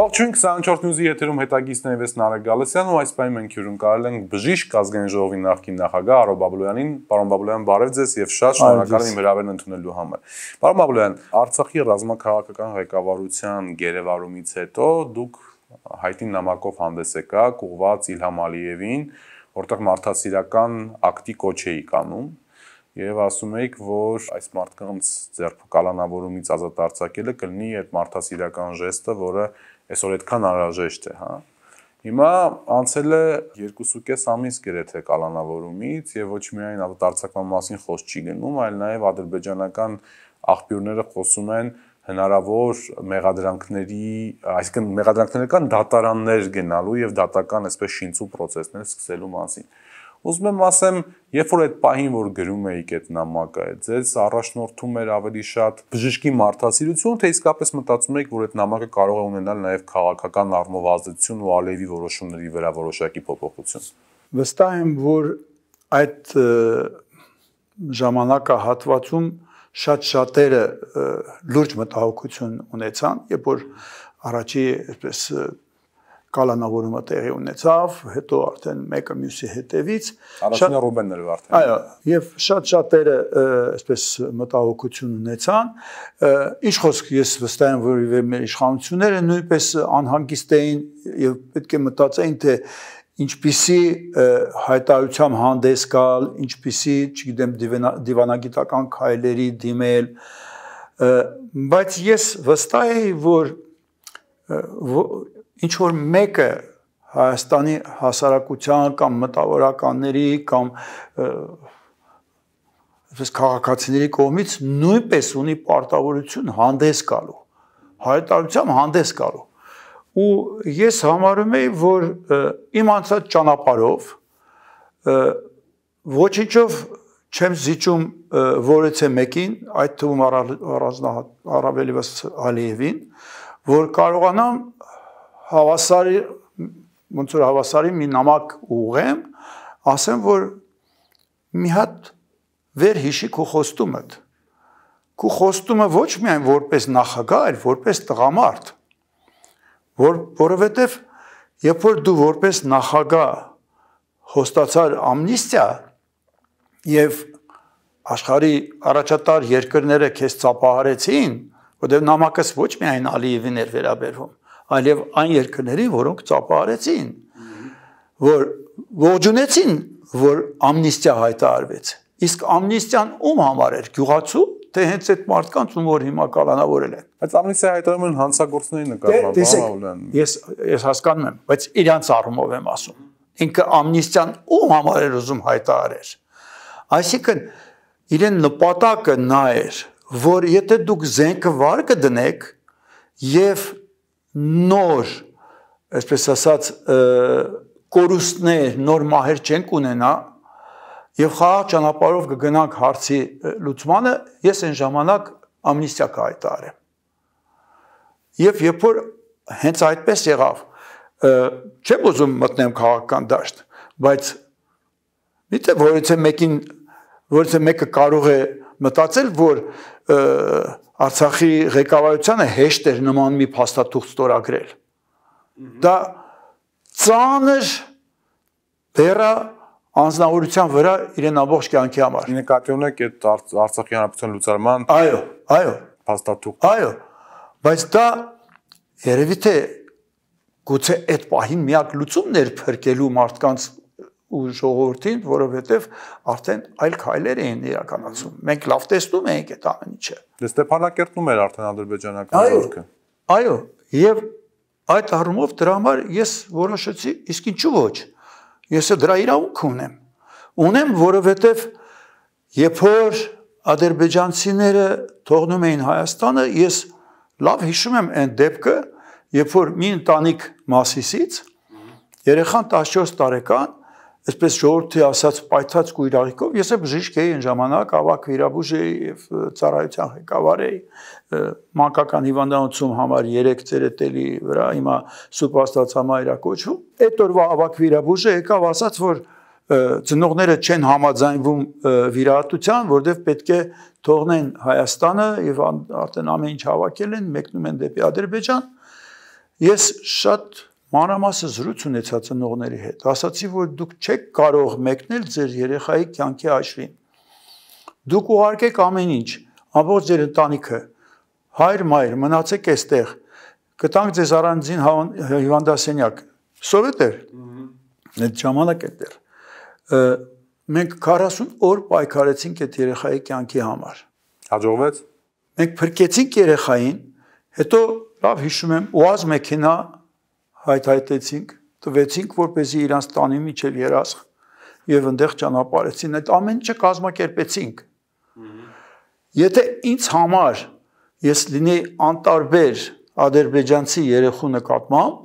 Ողջույն 24 News-ի եթերում հետագիստն է Վես Նարեգալեսյանն ու այս պայն մենք հյուրում կարել ենք բժիշկ ազգային ժողովի նախկին նախագահ Արո Բաբլոյանին։ Պարոն Բաբլոյան, բարև ձեզ եւ շատ շնորհակալ եմ հրավերն ընդունելու համար։ Պարոն Բաբլոյան, Արցախի ռազմաքաղաքական ղեկավարության գերեվարումից հետո դուք հայտի նամակով հանդես եկա հա, կողված Իլհամ Ալիևին, որտեղ մարդասիրական ակտի կոչ էիք անում եւ ասում էիք, որ այս մարդկանց ձերբակալանավորումից ազատ արձակելը կլինի այդ մարդասիրական ժեստը, որը այսօր այդքան անհրաժեշտ է, հա։ Հիմա անցել է 2.5 ամիս գրեթե կալանավորումից եւ ոչ միայն արտարցակման մասին խոս չի գնում, այլ նաեւ ադրբեջանական աղբյուրները խոսում են հնարավոր մեղադրանքների, այսինքն մեղադրանքները կան դատարաններ գնալու եւ դատական այսպես շինցու process-ներ սկսելու մասին։ Ուզում եմ ասեմ, երբ որ այդ պահին որ գրում էիք այդ նամակը, ձեզ առաջնորդում էր ավելի շատ բժշկի մարդասիրություն, թե իսկապես մտածում եք, որ այդ նամակը կարող է ունենալ նաև քաղաքական առումով ազդեցություն ու ալևի որոշումների վրա որոշակի փոփոխություն։ Վստահ եմ, որ այդ ժամանակահատվածում շատ շատերը լուրջ մտահոգություն ունեցան, երբ որ առաջի այսպես կալանավորումը տեղի ունեցավ, հետո արդեն մեկը մյուսի հետևից առաջինը Ռուբենն էր արդեն։ Այո, եւ շատ շատերը այսպես մտահոգություն ունեցան։ Ինչ խոսք, ես վստահ եմ, որ մեր իշխանությունները նույնպես անհանգիստ էին եւ պետք է մտածեին, թե ինչպիսի հայտարարությամբ հանդես գալ, ինչպիսի, չգիտեմ, դիվանագիտական քայլերի դիմել, բայց ես վստահ եի, որ ինչ որ մեկը Հայաստանի հասարակության կամ մտավորականների կամ այսպես քաղաքացիների կողմից նույնպես ունի պարտավորություն հանդես գալու, հայտարարությամբ հանդես գալու։ Ու ես համարում եի, որ իմ անցած ճանապարհով ոչինչով չեմ զիջում որեցե մեկին, այդ թվում առանձնահատավելիվս Ալիևին, որ կարողանամ հավասարի ոնց որ հավասարի մի նամակ ուղեմ, ասեմ որ մի հատ վեր հիշի քո խոստումդ։ Քո խոստումը ոչ միայն որպես նախագահ, այլ որպես տղամարդ։ Որ որովհետև երբ որ դու որպես նախագահ հոստացար ամնիստիա եւ աշխարի առաջատար երկրները քեզ ծափահարեցին, որտեղ նամակս ոչ միայն Ալիևին էր վերաբերվում, այլև այն երկրների, որոնք ծափարեցին, որ ողջունեցին, որ ամնիստիա հայտարարվեց։ Իսկ ամնիստիան ում համար էր՝ գյուղացու, թե հենց այդ մարդկանց, ում որ հիմա կալանավորել են։ Բայց ամնիստիա հայտարարումը հանցագործների նկատմամբ դե, դե, ավելան։ Ես ես հասկանում եմ, բայց իրանց առումով եմ ասում։ Ինքը ամնիստիան ում համար էր ուզում հայտարարել։ Այսինքն իրեն նպատակը նա էր, որ եթե դուք զենքը վարկը դնեք եւ նոր, այսպես ասած, կորուստներ, նոր մահեր չենք ունենա եւ խաղաղ ճանապարհով կգնանք հարցի լուծմանը, ես այն ժամանակ ամնիստիա կհայտարարեմ։ Եվ երբ որ հենց այդպես եղավ, չեմ ուզում մտնեմ քաղաքական դաշտ, բայց միթե որից է մեկին, որից է մեկը կարող է մտածել, որ և, Արցախի ղեկավարությանը հեշտ էր նման մի փաստաթուղթ ստորագրել։ Դա ծանր դերա անznավորության վրա իրեն ամբողջ կյանքի համար։ Նկատի ունեք այդ Արցախի հանրապետության լուծարման։ Այո, այո, փաստաթուղթ։ Այո։ Բայց դա երևի թե գուցե այդ պահին միակ լուծումն էր փրկելու մարդկանց ու ժողովրդին, որովհետև արդեն այլ քայլեր էին իրականացում։ Մենք լավ տեսնում ենք այդ ամեն ինչը։ Դե Ստեփանակերտում էր արդեն ադրբեջանական ժողովուրդը։ Այո, եւ այդ առումով դրա համար ես որոշեցի, իսկ ինչու ոչ։ Ես դրա իրավունք ունեմ։ Ունեմ, որովհետև երբ որ ադրբեջանցիները թողնում էին Հայաստանը, ես լավ հիշում եմ այն դեպքը, երբ որ մի ընտանիք Մասիսից երեխան 14 տարեկան այսպես ժողովրդի ասած պայթած գույրաղիկով ես եմ բժիշկ էի այն ժամանակ ավակ վիրաբույժ էի եւ ծառայության ղեկավար էի մանկական հիվանդանոցում համար 3 ծերետելի վրա հիմա սուրբ աստվածամայրա կոչվում այդ օրվա ավակ վիրաբույժը եկավ ասաց որ ծնողները չեն համաձայնվում վիրահատության, որտեղ պետք է թողնեն Հայաստանը եւ արդեն ամեն ինչ հավաքել են, մեկնում են դեպի Ադրբեջան։ Ես շատ մանրամասը զրույց ունեցա ծնողների հետ։ Ասացի, որ դուք չեք կարող մեկնել ձեր երեխայի կյանքի աշվին։ Դուք ուղարկեք ամեն ինչ, ամբողջ ձեր ընտանիքը։ Հայր, մայր, մնացեք այստեղ։ Կտանք ձեզ առանձին հիվանդասենյակ։ Սովետ էր։ Այդ ժամանակ էր դեռ։ Մենք 40 օր պայքարեցինք այդ երեխայի կյանքի համար։ Հաջողվեց։ Մենք փրկեցինք երեխային, հետո լավ հիշում եմ, ՈԱԶ մեքենա հայթայթեցինք, տվեցինք, որպեսզի իրանց տանի միջև երազխ եւ այնտեղ ճանապարհեցին։ Այդ ամենը կազմակերպեցինք։ Եթե ինձ համար ես լինեի անտարբեր ադրբեջանցի երեխու նկատմամբ,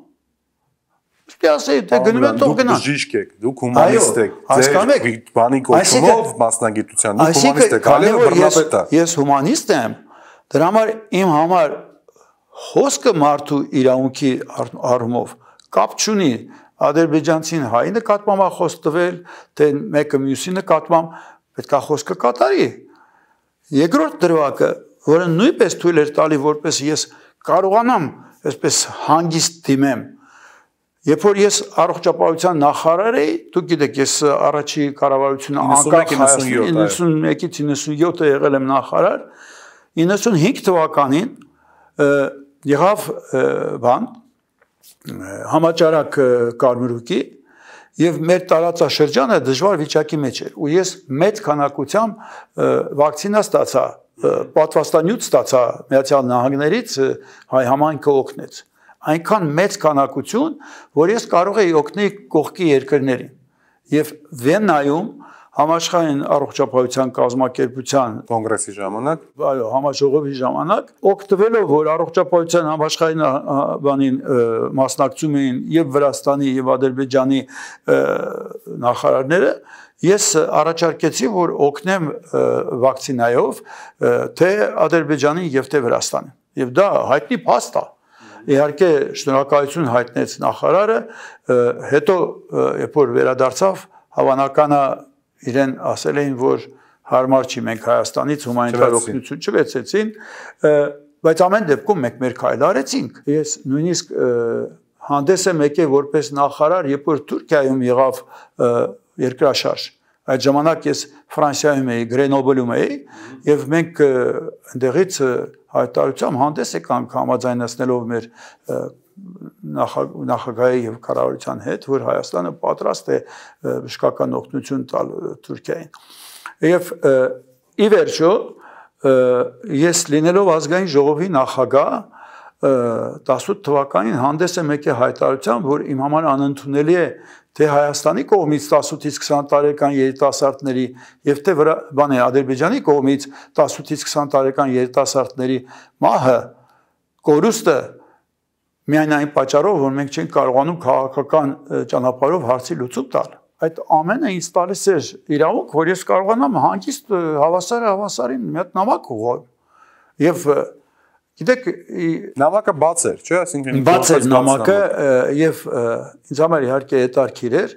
Իսկ ասեի, թե «Դե գնում են թող գնան։ Դուք բժիշկ եք, դուք հումանիստ եք։ Հասկանում եք, բանի կոչումով մասնագիտության դուք հումանիստ եք, հալերը բռնապետ է։ Ես հումանիստ եմ։ Դրա համար իմ համար Խոսքը մարդու իրավունքի առումով կապ չունի ադրբեջանցին հայի նկատմամբ խոս տվել, թե մեկը մյուսի նկատմամբ պետքա խոսքը կատարի։ Երկրորդ դրվագը, որը նույնպես թույլ էր տալի, որպես ես կարողանամ այսպես հանգիստ դիմեմ, Երբ որ ես առողջապահության նախարար էի, դուք գիտեք, ես առաջի կառավարությունը անկախ 91-ից 97-ը եղել եմ նախարար, 95 թվականին եղավ բան համաճարակ կարմրուկի եւ մեր տարածաշրջանը դժվար վիճակի մեջ էր ու ես մեծ քանակությամբ վակցինա ստացա պատվաստանյութ ստացա միացյալ նահանգներից հայ համայնքը օգնեց այնքան մեծ քանակություն որ ես կարող էի օգնել կողքի երկրներին եւ վենայում համաշխարհային առողջապահության կազմակերպության կոնգրեսի ժամանակ, այո, համաժողովի ժամանակ, օգտվելով որ առողջապահության համաշխարհային բանին մասնակցում էին եւ Վրաստանի եւ Ադրբեջանի նախարարները, ես առաջարկեցի, որ օգնեմ վակցինայով թե Ադրբեջանին եւ թե Վրաստանին։ Եվ դա հայտնի փաստ է իհարկե շնորհակալություն հայտնեց նախարարը հետո երբ որ վերադարձավ հավանականա իրեն ասել էին, որ հարմար չի մենք Հայաստանից հումանիտար օգնություն չվեցեցին, բայց ամեն դեպքում մենք մեր քայլը արեցինք։ Ես նույնիսկ հանդես եմ եկել որպես նախարար, երբ որ Թուրքիայում եղավ երկրաշարժ։ Այդ ժամանակ ես Ֆրանսիայում էի, Գրենոբլում էի, եւ մենք այնտեղից հայտարարությամբ հանդես եկանք համաձայնացնելով մեր նախագահի եւ կառավարության հետ, որ Հայաստանը պատրաստ է բժշկական օգնություն տալ Թուրքիային։ Եվ ի վերջո ես լինելով ազգային ժողովի նախագահ 18 թվականին հանդես եմ եկել հայտարարությամբ, որ իմ համար անընդունելի է թե Հայաստանի կողմից 18-ից 20 տարեկան երիտասարդների եւ թե վրա, բան է Ադրբեջանի կողմից 18-ից 20 տարեկան երիտասարդների մահը կորուստը միայն այն պատճառով, որ մենք չենք կարողանում քաղաքական ճանապարհով հարցի լուծում տալ։ Այդ ամենը ինձ տալիս էր իրավունք, որ ես կարողանամ հանգիստ հավասարը հավասարին մի հատ նավակ ուղղել։ Եվ Գիտեք, նամակը բաց էր, չէ՞, ասինքն բաց էր նամակը եւ ինձ համար իհարկե հետարքիր էր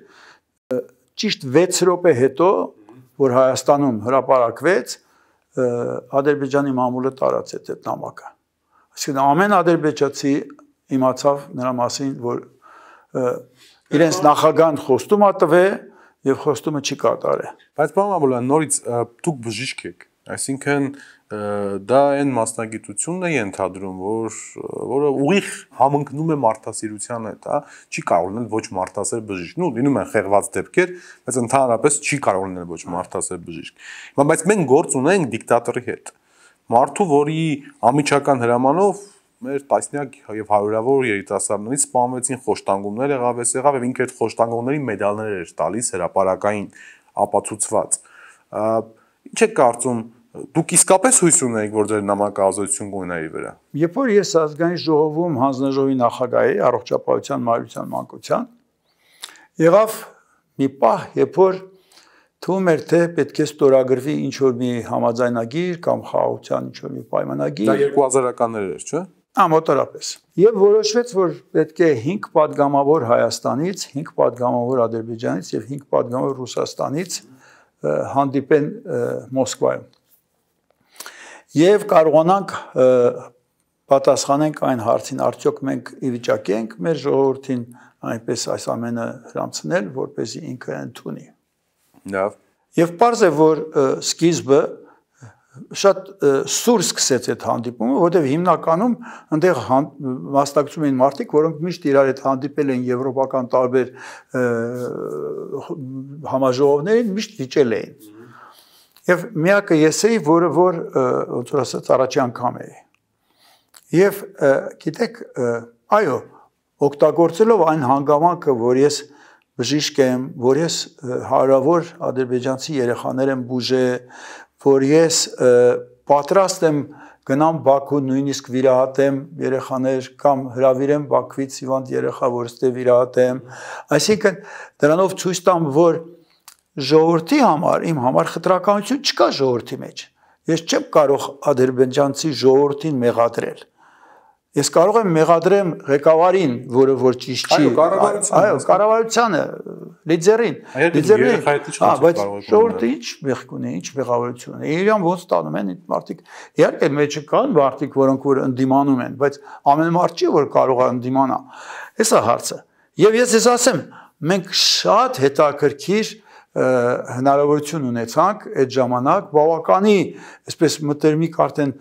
ճիշտ 6 րոպե հետո որ Հայաստանում հրապարակվեց Ադրբեջանի մամուլը տարած այդ նամակը։ Այսինքն ամեն ադրբեջացի իմացավ նրա մասին, որ իրենց նախագահն խոստում ա տվել եւ խոստումը չի կատարել։ Բայց բան ամբոլան նորից դուք բժիշկ եք, այսինքն դա այն մասնագիտությունն է ընդհանրում, որ որը ուղիղ համընկնում է մարդասիրության հետ, հա, չի կարող լինել ոչ մարդասեր բժիշկ։ Նու լինում են խեղված դեպքեր, բայց ընդհանրապես չի կարող լինել ոչ մարդասեր բժիշկ։ Հիմա բայց մենք գործ ունենք դիկտատորի հետ։ Մարդու, որի ամիջական հրամանով մեր տասնյակ եւ հարյուրավոր երիտասարդներից սպանվեցին խոշտանգումներ եղավ, ես եղավ եւ ինքը այդ խոշտանգումների մեդալներ էր տալիս հրաապարակային ապացուցված։ Ինչ է կարծում դուք իսկապես հույս ունեիք, որ ձեր նամակազություն կունենայի վրա։ Երբ որ ես ազգային ժողովում հանձնաժողովի նախագահ էի առողջապահության մարության մանկության, եղավ մի պահ, երբ որ թվում էր թե պետք է ստորագրվի ինչ որ մի համաձայնագիր կամ խաղաղության ինչ որ մի պայմանագիր։ Դա 2000-ականներ էր, չէ՞ ամոտորապես։ Եվ որոշվեց, որ պետք է 5 падգամավոր Հայաստանից, 5 падգամավոր Ադրբեջանից եւ 5 падգամավոր Ռուսաստանից հանդիպեն Մոսկվայում։ Եվ կարողանանք պատասխանենք այն հարցին, արդյոք մենք ի վիճակի ենք մեր ժողովրդին այնպես այս ամենը հрамցնել, որպեսզի ինքը ընդունի։ Լավ։ Եվ պարզ է, որ սկիզբը և շատ սուր սկսեց այդ հանդիպումը, որտեղ հիմնականում այնտեղ մասնակցում էին մարդիկ, որոնք միշտ իրար հետ հանդիպել են եվրոպական տարբեր համաժողովներին, միշտ վիճել էին։ Եվ միակը ես էի, որը որ ոնց որ ասած առաջի անգամ էի։ Եվ գիտեք, այո, օգտագործելով այն հանգամանքը, որ ես բժիշկ եմ, որ ես հարավոր ադրբեջանցի երեխաներ եմ բուժե, որ ես պատրաստ եմ գնամ Բաքու, նույնիսկ վիրահատեմ երեխաներ կամ հravirեմ Բաքվից Իվանդ երեխա, որ ստե վիրահատեմ։ Այսինքն դրանով ցույց տամ, որ ժողովրդի համար, իմ համար խտրականություն չկա ժողովրդի մեջ։ Ես չեմ կարող ադրբեջանցի ժողովրդին մեղադրել։ Ես կարող եմ մեղադրեմ ղեկավարին, որը որ ճիշտ չի։ Այո, կառավարությանը։ Այո, կառավարությանը, լիդերին։ Լիդերին։ Հա, բայց շորտը ի՞նչ մեղք ունի, ի՞նչ մեղավորություն ունի։ Իրան ոնց տանում են այդ մարդիկ։ Իհարկե մեջը կան մարդիկ, որոնք որ ընդդիմանում են, բայց ամեն մարդ չի որ կարող է ընդդիմանա։ Հեսա հարցը։ Եվ ես ես ասեմ, մենք շատ հետաքրքիր հնարավորություն ունեցանք այդ ժամանակ բավականի այսպես մտերմիկ արդեն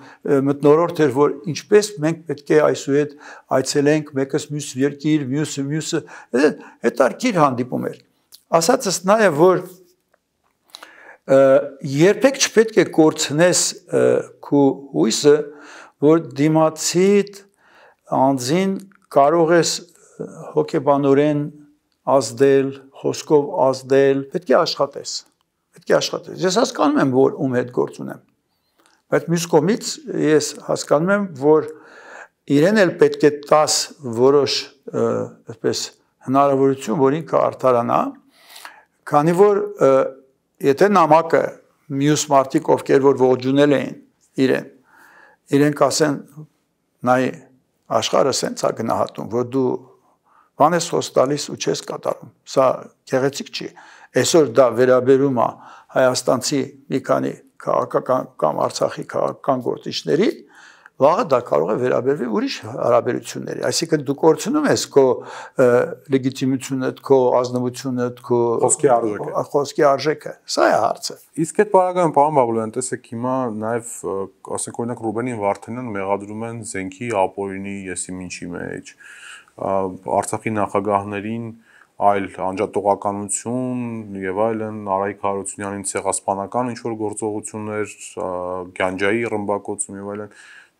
մտնորորդ էր որ ինչպես մենք պետք է այսուհետ այցելենք մեկս մյուս երկիր մյուսը մյուսը հետարքիր հանդիպում էր ասածս նա է, որ երբեք չպետք է կորցնես քո հույսը, որ դիմացիդ անձին կարող ես հոգեբանորեն ազդել, խոսքով ազդել, պետք է աշխատես։ Պետք է աշխատես։ Ես հասկանում եմ, որ ում հետ գործ ունեմ։ Բայց մյուս կողմից ես հասկանում եմ, որ իրեն էլ պետք է 10 որոշ, այսպես հնարավորություն, որ ինքը արդարանա, Քանի որ եթե նամակը մյուս մարդիկ ովքեր որ ողջունել էին իրեն, իրենք ասեն նայ աշխարհը սենց է գնահատում, որ դու բան ես խոս տալիս ու չես կատարում։ Սա գեղեցիկ չի։ Այսօր դա վերաբերում է Հայաստանցի մի քանի քաղաքական կամ Արցախի քաղաքական գործիչների, վաղը դա կարող է վերաբերվել ուրիշ հարաբերությունների այսինքն դու կորցնում ես քո լեգիտիմությունը քո ազնվությունը քո խոսքի արժեքը խոսքի արժեքը սա է հարցը իսկ այդ բaragայում պարոն Բաբլոյան տեսեք հիմա նաև ասենք օրինակ Ռուբենին Վարդանյանն մեղադրում են Զենքի ապօրինի եսի ինչի մեջ Արցախի նախագահներին այլ անջատողականություն եւ այլն Արայիկ Հարությունյանին ցեղասպանական ինչ որ գործողություններ, Գյանջայի ռմբակոծում եւ այլն այլ,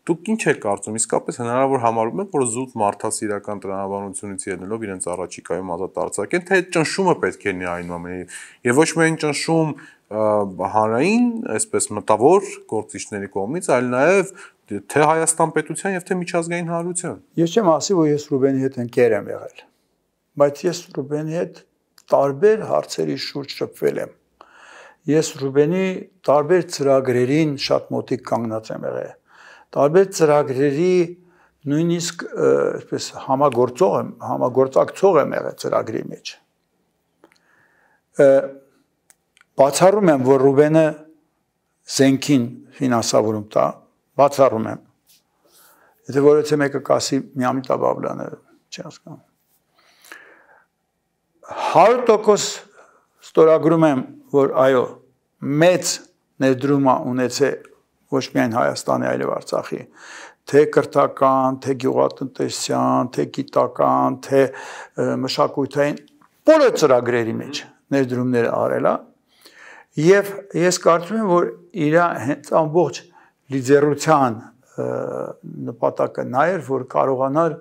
Դուք ինչ եք կարծում, իսկապես հնարավոր համարում եք, որ զուտ մարդասիրական տրամաբանությունից ելնելով իրենց առաջիկայում ազատ արձակեն, թե ճնշումը պետք է լինի այն ամենի։ Եվ ոչ միայն ճնշում հանրային, այսպես մտավոր գործիչների կողմից, այլ նաև թե Հայաստան պետության եւ թե միջազգային հանրության։ Ես չեմ ասի, որ ես Ռուբենի հետ ընկեր եմ եղել, բայց ես Ռուբենի հետ տարբեր հարցերի շուրջ շփվել եմ։ Ես Ռուբենի տարբեր ծրագրերին շատ մոտիկ կանգնած եմ եղել տարբեր ծրագրերի նույնիսկ այսպես համագործող եմ, համագործակցող եմ եղել ծրագրի մեջ։ Բացառում եմ, որ Ռուբենը զենքին ֆինանսավորում տա, բացառում եմ։ Եթե որևէ մեկը կասի Միամիտա Բաբլանը, չի հասկանում։ 100% ստորագրում եմ, որ այո, մեծ ներդրումը ունեցել ոչ միայն Հայաստանի, այլև Արցախի, թե կրթական, թե գյուղատնտեսյան, թե գիտական, թե մշակութային բոլոր ծրագրերի մեջ ներդրումներ արելա։ Եվ ես կարծում եմ, որ իր հենց ամբողջ լիդերության նպատակը նա էր, որ կարողանար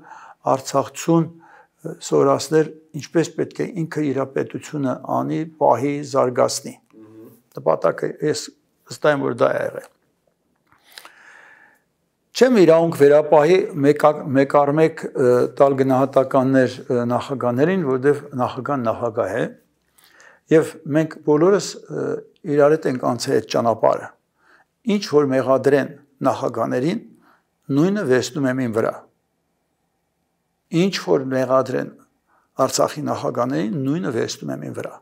Արցախցուն սորացնել ինչպես պետք է ինքը իր պետությունը անի, պահի, զարգացնի։ Նպատակը ես վստահ եմ, որ դա է եղել չեմ իրավունք վերապահի մեկ առ մեկ տալ գնահատականներ նախագաներին, որովհետև նախագան նախագահ է եւ մենք բոլորս իրար հետ ենք անցել այդ ճանապարհը։ Ինչ որ մեղադրեն նախագաներին, նույնը վերցնում եմ ին վրա։ Ինչ որ մեղադրեն Արցախի նախագաներին, նույնը վերցնում եմ ին վրա,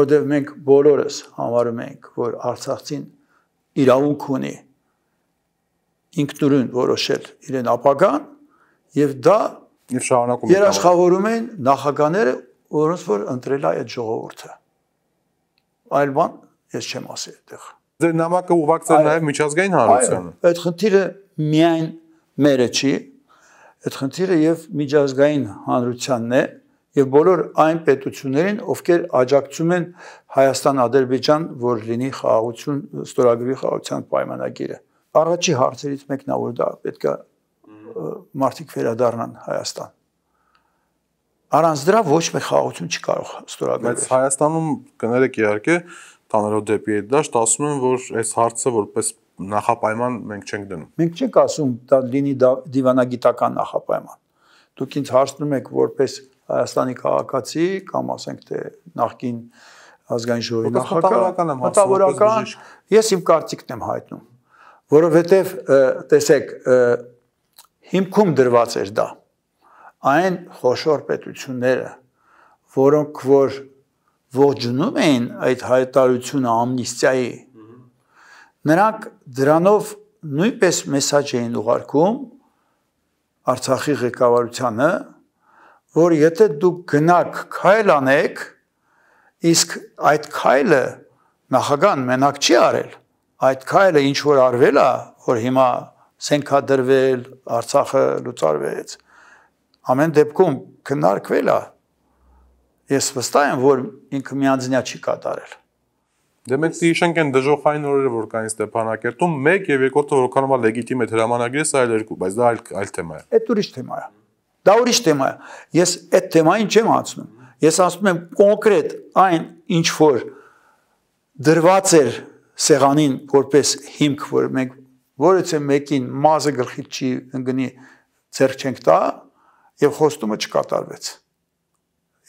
որովհետև մենք բոլորս համարում ենք, որ Արցախցին իրավունք ունի ինքնուրույն որոշել իրեն ապագան եւ դա եւ շարունակում երաշխավորում են նախագաները, որոնց որ ընտրել է այդ ժողովուրդը։ Այլ բան ես չեմ ասի այդտեղ։ Ձեր նամակը ուղղակցել նաեւ միջազգային հանրությանը։ Այդ խնդիրը միայն մերը չի, այդ խնդիրը եւ միջազգային հանրությանն է եւ բոլոր այն պետություններին, ովքեր աջակցում են Հայաստան-Ադրբեջան, որ լինի խաղաղություն, ստորագրվի խաղաղության պայմանագիրը առաջի հարցերից մեկն է որ դա պետքա մարդիկ վերադառնան Հայաստան։ Առանց դրա ոչ մի խաղացում չկարող ստորագրվել։ Բայց Հայաստանում կներեք իհարկե տանելով դեպի այդ դաշտ ասում են որ այս հարցը որպես նախապայման մենք չենք դնում։ Մենք չենք ասում դա լինի դիվանագիտական նախապայման։ Դուք ինձ հարցնում եք որպես Հայաստանի քաղաքացի կամ ասենք թե նախկին ազգային ժողովի նախագահ, մտավորական, ես իմ կարծիքն եմ հայտնում որովհետև տեսեք հիմքում դրված էր դա այն խոշոր պետությունները որոնք որ ողջունում էին այդ հայտարարությունը ամնիստիայի նրանք դրանով նույնպես մեսաջ էին ուղարկում Արցախի ղեկավարությանը որ եթե դուք գնաք քայլ անեք իսկ այդ քայլը նախագահն մենակ չի արել այդ քայլը ինչ որ արվել է, որ հիմա սենքա դրվել, Արցախը լուծարվեց։ Ամեն դեպքում քննարկվել է։ Ես վստահ եմ, որ ինքը միանձնյա չի կատարել։ Դե մենք հիշենք են դժոխային օրերը, որ կային Ստեփանակերտում, 1 եւ 2-րդը որքանով լեգիտիմ է հրամանագրի, սա այլ երկու, բայց դա այլ այլ թեմա է։ Այդ ուրիշ թեմա է։ Դա ուրիշ թեմա է։ Ես այդ թեմային չեմ անցնում։ Ես ասում եմ կոնկրետ այն ինչ որ դրված էր սեղանին որպես հիմք, որ մենք որեցե մեկին մազը գլխի չի ընկնի ձեռք չենք տա եւ խոստումը չկատարվեց։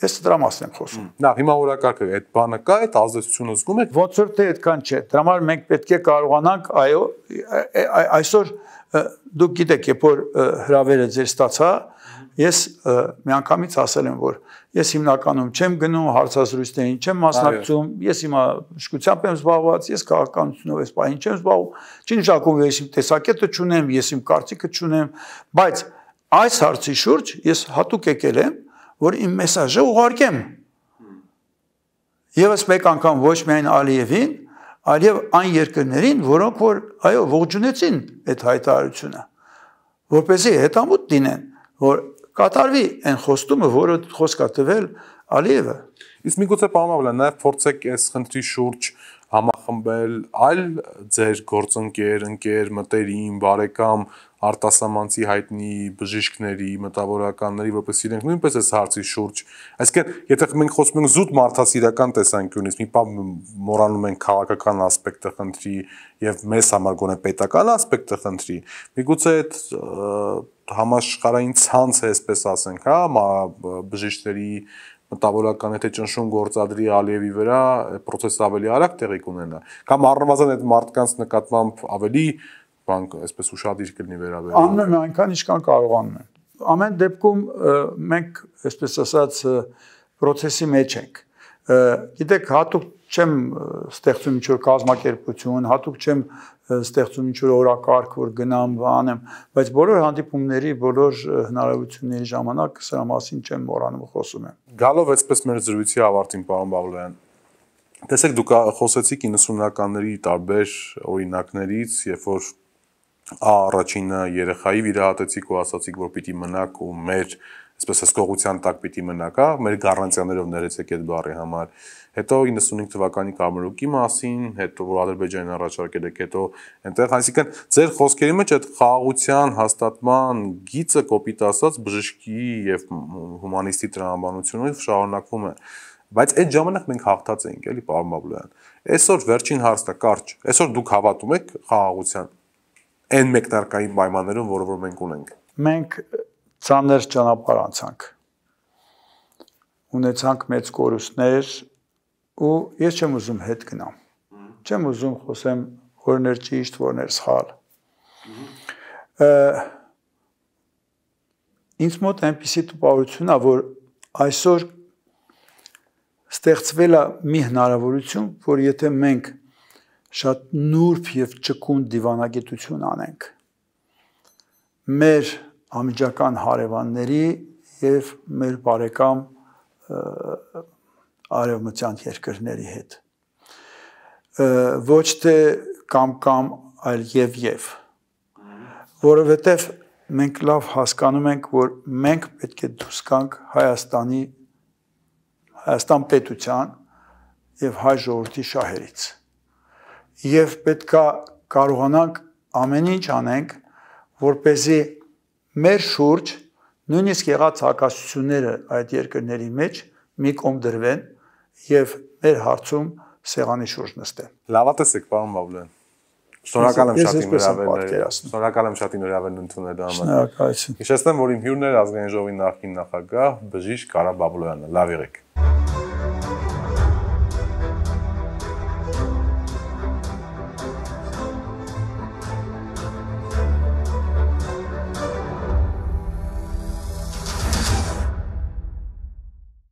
Ես դրա մասն եմ խոսում։ Նա հիմա օրակարգը այդ բանը կա, այդ ազդեցությունը զգում եք։ Ոնց որ թե այդքան չէ։ Դրա համար մենք պետք է կարողանանք, այո, այսօր դուք գիտեք, երբ որ հրավերը ձեր ստացա, Ես միանգամից ասել եմ, որ ես հիմնականում չեմ գնում հարցազրույցներին, չեմ մասնակցում, ես հիմա իշխությամբ եմ զբաղված, ես քաղաքականությունով այս պահին չեմ զբաղվում, չի նշանակում, որ ես իմ տեսակետը չունեմ, ես իմ կարծիքը չունեմ, բայց այս հարցի շուրջ ես հատուկ եկել եմ, որ իմ մեսաժը ուղարկեմ։ Եվս մեկ անգամ ոչ միայն Ալիևին, այլև այն երկրներին, որոնք որ այո ողջունեցին այդ հայտարարությունը, որպեսզի հետամուտ դինեն, որ կատարվի այն խոստումը, որը խոսքա տվել Ալիևը։ Իսկ միգուցե պարոն նաև փորձեք այս խնդրի շուրջ համախմբել այլ ձեր գործընկեր, ընկեր, մտերիմ, բարեկամ արտասահմանցի հայտնի բժիշկների, մտավորականների, որպես իրենք նույնպես այս հարցի շուրջ, այսինքն եթե մենք խոսում ենք զուտ մարդասիրական տեսանկյունից, մի բան մոռանում ենք քաղաքական ասպեկտը խնդրի եւ մեզ համար գոնե պետական ասպեկտը խնդրի, միգուցե այդ համաշխարհային ցանցը, այսպես ասենք, հա, բժիշկների մտավորական եթե ճնշում գործադրի Ալիևի վրա, process ավելի արագ տեղի կունենա։ Կամ առնվազն այդ մարդկանց նկատմամբ ավելի բանկը այսպես ուրشادիր կլինի վերաբերվում։ Անում են այնքան ինչքան կարողանում են։ Ամեն դեպքում մենք այսպես ասած process-ի մեջ ենք։ Գիտեք, հատուկ չեմ ստեղծում ինչ-որ կազմակերպություն, հատուկ չեմ ստեղծում ինչ-որ օրակարգ, որ գնամ, անեմ, բայց բոլոր հանդիպումների, բոլոր հնարավորությունների ժամանակ սրա մասին չեմ մոռանում խոսում եմ։ Գալով այսպես մեր զրույցի ավարտին, պարոն Բավլոյան, տեսեք դուք խոսեցիք 90-ականների տարբեր օրինակներից, երբ որ Ա առաջինը երեխայի վիրահատեցիք ու ասացիք, որ պիտի մնաք ու մեր այսպես հսկողության տակ պիտի մնաք, հա, մեր գարանտիաներով ներեցեք այդ բառի համար։ Հետո 95 թվականի կամերուկի մասին, հետո որ Ադրբեջանին առաջարկել եք, հետո այնտեղ, այսինքն ձեր խոսքերի մեջ այդ խաղաղության հաստատման գիծը կոպիտ ասած բժշկի եւ հումանիստի տրամաբանությունով շարունակվում է։ Բայց այդ ժամանակ մենք հաղթած էինք, էլի, պարոն Բաբլոյան։ Այսօր վերջին հարցը կարճ։ Այսօր դուք հավատում եք խաղաղության այն մեկնարկային պայմաններում, որը որ մենք ունենք։ Մենք ցաներ ճանապարհ անցանք։ Ունեցանք մեծ կորուստներ ու ես չեմ ուզում հետ գնամ։ Չեմ ուզում խոսեմ որներ ճիշտ, որներ սխալ։ Ինձ մոտ այնպիսի տպավորությունն է, որ այսօր ստեղծվել է մի հնարավորություն, որ եթե մենք շատ նուրբ եւ ճկուն դիվանագիտություն անենք մեր ամիջական հարևանների եւ մեր բարեկամ արևմտյան երկրների հետ ոչ թե կամ կամ այլ եւ եւ որովհետեւ մենք լավ հասկանում ենք որ մենք պետք է դուրս գանք Հայաստանի Հայաստան պետության եւ հայ ժողովրդի շահերից եւ պետքա կարողանանք ամեն ինչ անենք, որ เป զի մեր շուրջ նույնիսկ եղած հակասությունները այդ երկրների մեջ մի կողմ դրվեն եւ մեր հարցում սեղանի շուրջ նստեն։ Լավատես եք, պարոն Բաբլյան։ Շնորհակալ եմ շատ իմ հրավերները։ Շնորհակալ եմ շատ իմ հրավերն ընդունելու համար։ Շնորհակալություն։ Հիշեցնեմ, որ իմ հյուրն էր ազգային ժողովի նախին նախագահ բժիշկ Կարա Բաբլոյանը։ Լավ եղեք։